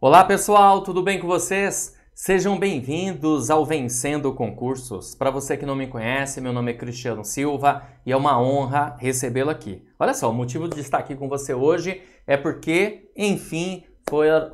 Olá pessoal, tudo bem com vocês? Sejam bem-vindos ao Vencendo Concursos. Para você que não me conhece, meu nome é Cristiano Silva e é uma honra recebê-lo aqui. Olha só, o motivo de estar aqui com você hoje é porque, enfim,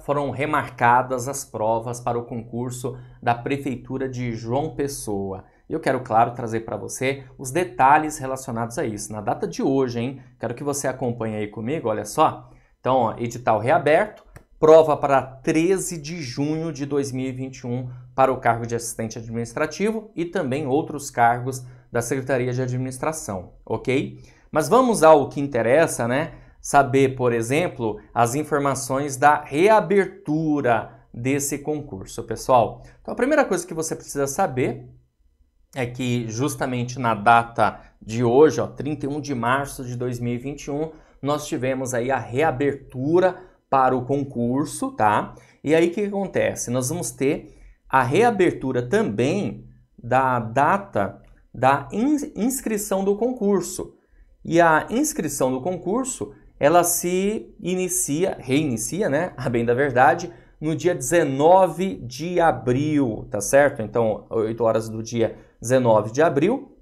foram remarcadas as provas para o concurso da Prefeitura de João Pessoa. Eu quero, claro, trazer para você os detalhes relacionados a isso. Na data de hoje, hein? Quero que você acompanhe aí comigo, olha só. Então, ó, edital reaberto, prova para 13 de junho de 2021 para o cargo de assistente administrativo e também outros cargos da Secretaria de Administração, ok? Mas vamos ao que interessa, né? Saber, por exemplo, as informações da reabertura desse concurso, pessoal. Então, a primeira coisa que você precisa saber é que justamente na data de hoje, ó, 31 de março de 2021, nós tivemos aí a reabertura para o concurso, tá? E aí o que acontece? Nós vamos ter a reabertura também da data da inscrição do concurso. E a inscrição do concurso, ela se inicia, reinicia, né? A bem da verdade, no dia 19 de abril, tá certo? Então, 8 horas do dia 19 de abril,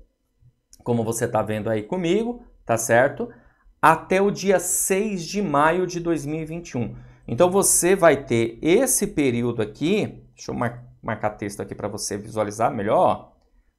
como você tá vendo aí comigo, tá certo? até o dia 6 de maio de 2021. Então você vai ter esse período aqui, deixa eu mar marcar texto aqui para você visualizar melhor, ó,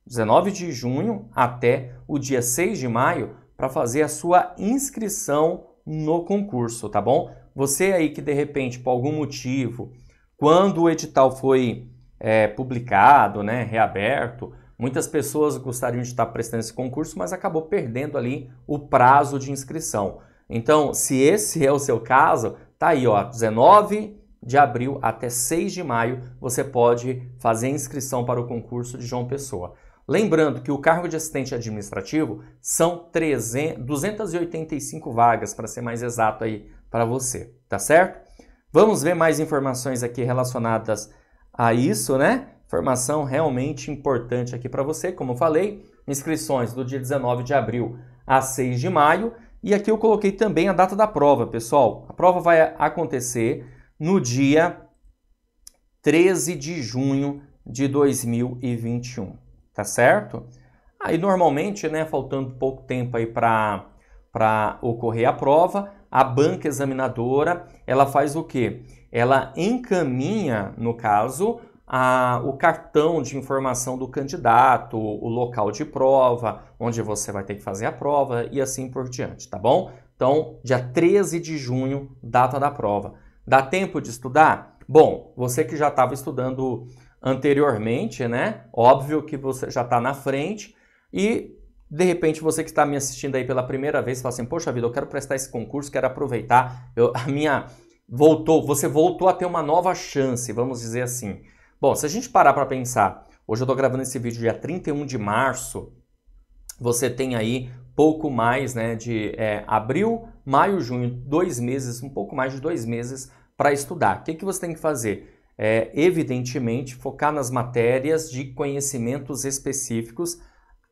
19 de junho até o dia 6 de maio para fazer a sua inscrição no concurso, tá bom? Você aí que de repente, por algum motivo, quando o edital foi é, publicado, né, reaberto, Muitas pessoas gostariam de estar prestando esse concurso, mas acabou perdendo ali o prazo de inscrição. Então, se esse é o seu caso, tá aí, ó, 19 de abril até 6 de maio, você pode fazer inscrição para o concurso de João Pessoa. Lembrando que o cargo de assistente administrativo são 285 vagas, para ser mais exato aí para você, tá certo? Vamos ver mais informações aqui relacionadas a isso, né? Informação realmente importante aqui para você, como eu falei, inscrições do dia 19 de abril a 6 de maio. E aqui eu coloquei também a data da prova, pessoal. A prova vai acontecer no dia 13 de junho de 2021, tá certo? Aí normalmente, né, faltando pouco tempo aí para para ocorrer a prova, a banca examinadora, ela faz o quê? Ela encaminha, no caso, a, o cartão de informação do candidato, o local de prova, onde você vai ter que fazer a prova e assim por diante, tá bom? Então, dia 13 de junho, data da prova. Dá tempo de estudar? Bom, você que já estava estudando anteriormente, né? Óbvio que você já está na frente e de repente você que está me assistindo aí pela primeira vez fala assim: Poxa vida, eu quero prestar esse concurso, quero aproveitar. Eu, a minha voltou, você voltou a ter uma nova chance, vamos dizer assim. Bom, se a gente parar para pensar, hoje eu estou gravando esse vídeo dia 31 de março, você tem aí pouco mais né, de é, abril, maio, junho, dois meses, um pouco mais de dois meses para estudar. O que, que você tem que fazer? É, evidentemente, focar nas matérias de conhecimentos específicos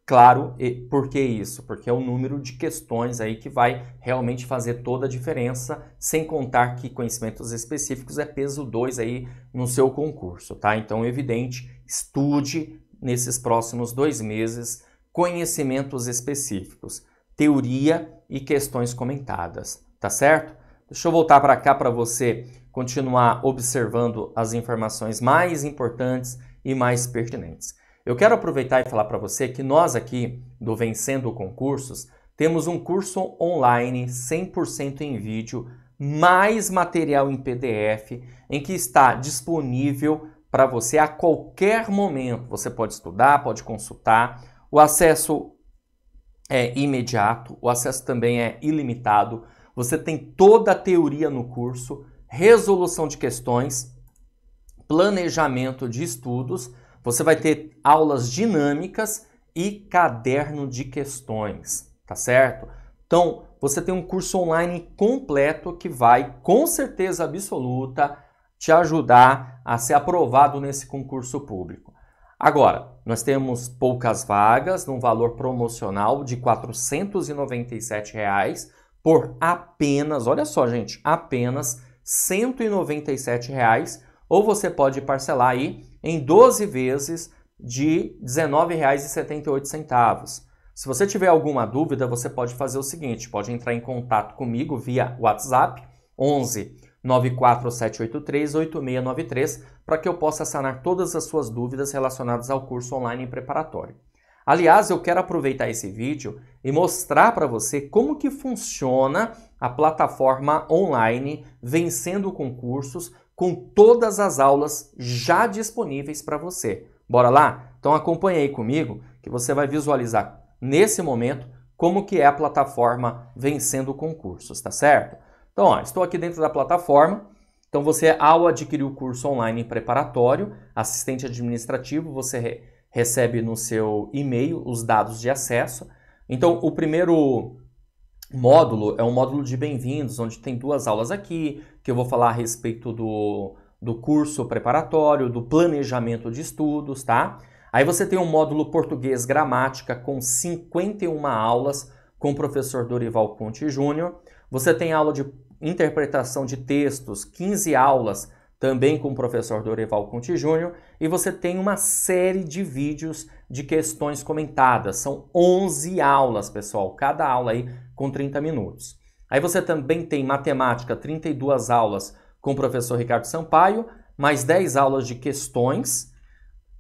Claro, e por que isso? Porque é o número de questões aí que vai realmente fazer toda a diferença, sem contar que conhecimentos específicos é peso 2 aí no seu concurso, tá? Então, é evidente, estude nesses próximos dois meses conhecimentos específicos, teoria e questões comentadas, tá certo? Deixa eu voltar para cá para você continuar observando as informações mais importantes e mais pertinentes. Eu quero aproveitar e falar para você que nós aqui do Vencendo Concursos temos um curso online 100% em vídeo, mais material em PDF, em que está disponível para você a qualquer momento. Você pode estudar, pode consultar. O acesso é imediato, o acesso também é ilimitado. Você tem toda a teoria no curso, resolução de questões, planejamento de estudos você vai ter aulas dinâmicas e caderno de questões, tá certo? Então, você tem um curso online completo que vai, com certeza absoluta, te ajudar a ser aprovado nesse concurso público. Agora, nós temos poucas vagas num valor promocional de R$ 497 reais por apenas, olha só, gente, apenas R$ 197 reais ou você pode parcelar aí em 12 vezes de R$19,78. Se você tiver alguma dúvida, você pode fazer o seguinte, pode entrar em contato comigo via WhatsApp 11 947838693 8693 para que eu possa sanar todas as suas dúvidas relacionadas ao curso online preparatório. Aliás, eu quero aproveitar esse vídeo e mostrar para você como que funciona a plataforma online Vencendo Concursos com todas as aulas já disponíveis para você. Bora lá? Então acompanhe aí comigo que você vai visualizar nesse momento como que é a plataforma Vencendo Concursos, tá certo? Então, ó, estou aqui dentro da plataforma. Então você ao adquirir o curso online preparatório, assistente administrativo, você re recebe no seu e-mail os dados de acesso. Então o primeiro módulo é um módulo de bem-vindos, onde tem duas aulas aqui, que eu vou falar a respeito do, do curso preparatório, do planejamento de estudos, tá? Aí você tem um módulo português gramática com 51 aulas com o professor Dorival Conte Júnior. Você tem aula de interpretação de textos, 15 aulas também com o professor Dorival Conti Júnior, e você tem uma série de vídeos de questões comentadas. São 11 aulas, pessoal, cada aula aí com 30 minutos. Aí você também tem matemática, 32 aulas com o professor Ricardo Sampaio, mais 10 aulas de questões,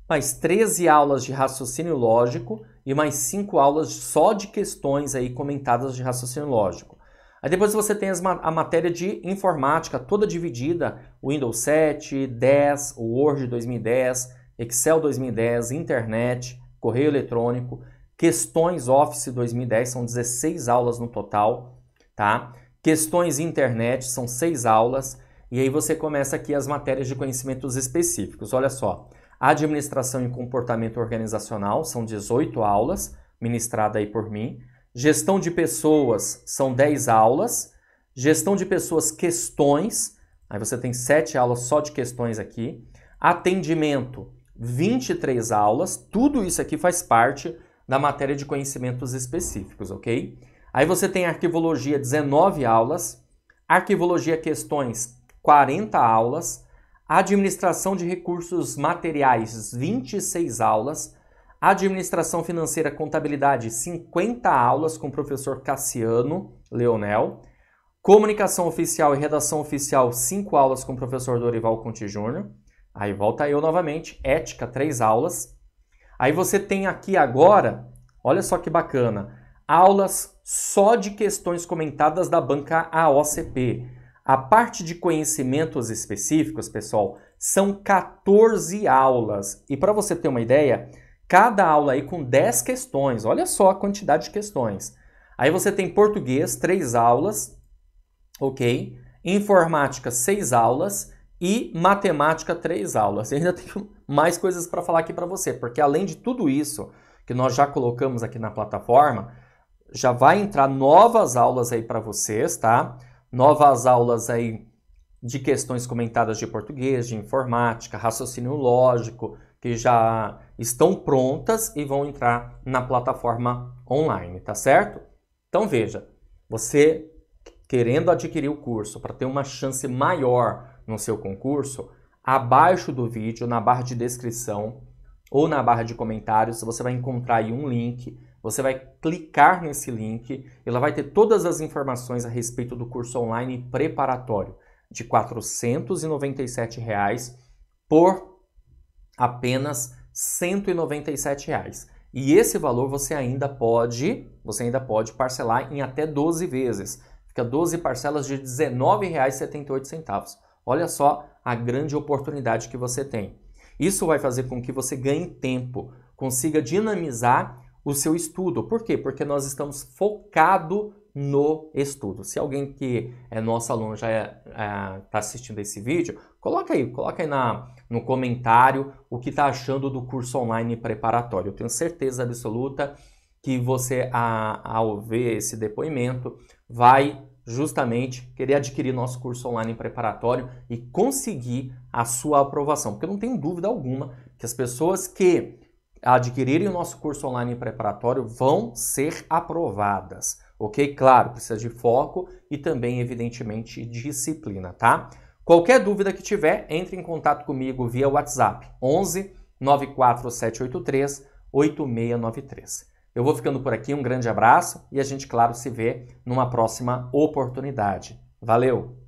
mais 13 aulas de raciocínio lógico e mais 5 aulas só de questões aí comentadas de raciocínio lógico. Aí depois você tem a matéria de informática toda dividida, Windows 7, 10, Word 2010, Excel 2010, internet, correio eletrônico, questões Office 2010, são 16 aulas no total, tá? Questões internet, são 6 aulas, e aí você começa aqui as matérias de conhecimentos específicos. Olha só, administração e comportamento organizacional, são 18 aulas, ministrada aí por mim, Gestão de pessoas são 10 aulas. Gestão de pessoas, questões. Aí você tem 7 aulas só de questões aqui. Atendimento, 23 aulas. Tudo isso aqui faz parte da matéria de conhecimentos específicos, ok? Aí você tem arquivologia, 19 aulas. Arquivologia questões, 40 aulas. Administração de recursos materiais, 26 aulas. Administração Financeira Contabilidade, 50 aulas com o professor Cassiano Leonel. Comunicação Oficial e Redação Oficial, 5 aulas com o professor Dorival Conte Júnior. Aí volta eu novamente, Ética, 3 aulas. Aí você tem aqui agora, olha só que bacana, aulas só de questões comentadas da banca AOCP. A parte de conhecimentos específicos, pessoal, são 14 aulas. E para você ter uma ideia, Cada aula aí com 10 questões. Olha só a quantidade de questões. Aí você tem português, 3 aulas, ok? Informática, 6 aulas e matemática, 3 aulas. Eu ainda tenho mais coisas para falar aqui para você, porque além de tudo isso que nós já colocamos aqui na plataforma, já vai entrar novas aulas aí para vocês, tá? Novas aulas aí de questões comentadas de português, de informática, raciocínio lógico, que já estão prontas e vão entrar na plataforma online, tá certo? Então veja, você querendo adquirir o curso para ter uma chance maior no seu concurso, abaixo do vídeo, na barra de descrição ou na barra de comentários, você vai encontrar aí um link. Você vai clicar nesse link, ela vai ter todas as informações a respeito do curso online preparatório de R$ 497 por apenas R$ 197,00. E esse valor você ainda pode, você ainda pode parcelar em até 12 vezes. Fica 12 parcelas de R$ 19,78. Olha só a grande oportunidade que você tem. Isso vai fazer com que você ganhe tempo, consiga dinamizar o seu estudo. Por quê? Porque nós estamos focado no estudo. Se alguém que é nosso aluno já está é, é, tá assistindo esse vídeo, coloca aí, coloca aí na, no comentário o que está achando do curso online preparatório. Eu tenho certeza absoluta que você, a, ao ver esse depoimento, vai justamente querer adquirir nosso curso online preparatório e conseguir a sua aprovação. Porque eu não tenho dúvida alguma que as pessoas que adquirirem o nosso curso online preparatório vão ser aprovadas ok? Claro, precisa de foco e também, evidentemente, disciplina, tá? Qualquer dúvida que tiver, entre em contato comigo via WhatsApp 11 94783 8693. Eu vou ficando por aqui, um grande abraço e a gente, claro, se vê numa próxima oportunidade. Valeu!